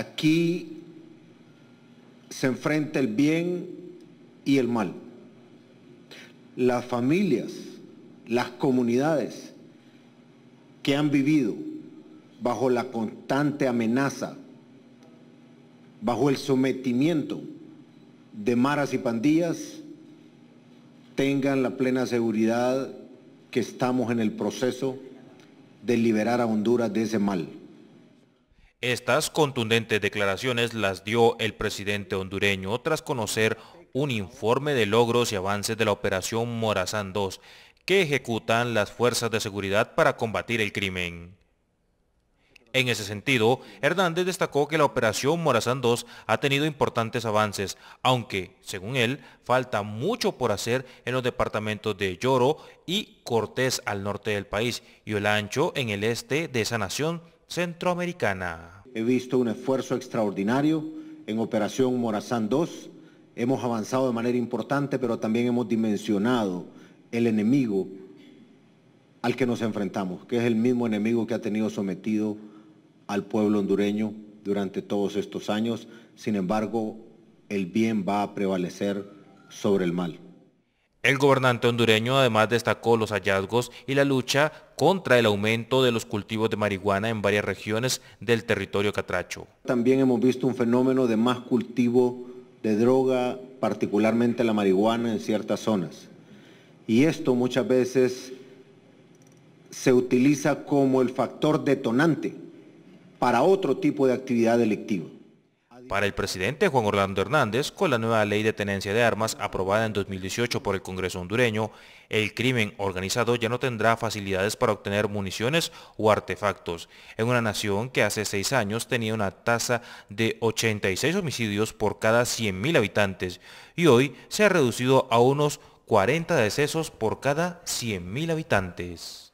Aquí se enfrenta el bien y el mal. Las familias, las comunidades que han vivido bajo la constante amenaza, bajo el sometimiento de maras y pandillas, tengan la plena seguridad que estamos en el proceso de liberar a Honduras de ese mal. Estas contundentes declaraciones las dio el presidente hondureño tras conocer un informe de logros y avances de la operación Morazán II, que ejecutan las fuerzas de seguridad para combatir el crimen. En ese sentido, Hernández destacó que la operación Morazán II ha tenido importantes avances, aunque, según él, falta mucho por hacer en los departamentos de Lloro y Cortés al norte del país y Olancho en el este de esa nación Centroamericana. He visto un esfuerzo extraordinario en Operación Morazán 2. Hemos avanzado de manera importante, pero también hemos dimensionado el enemigo al que nos enfrentamos, que es el mismo enemigo que ha tenido sometido al pueblo hondureño durante todos estos años. Sin embargo, el bien va a prevalecer sobre el mal. El gobernante hondureño además destacó los hallazgos y la lucha contra el aumento de los cultivos de marihuana en varias regiones del territorio catracho. También hemos visto un fenómeno de más cultivo de droga, particularmente la marihuana en ciertas zonas. Y esto muchas veces se utiliza como el factor detonante para otro tipo de actividad delictiva. Para el presidente Juan Orlando Hernández, con la nueva ley de tenencia de armas aprobada en 2018 por el Congreso hondureño, el crimen organizado ya no tendrá facilidades para obtener municiones o artefactos, en una nación que hace seis años tenía una tasa de 86 homicidios por cada 100.000 habitantes y hoy se ha reducido a unos 40 decesos por cada 100.000 habitantes.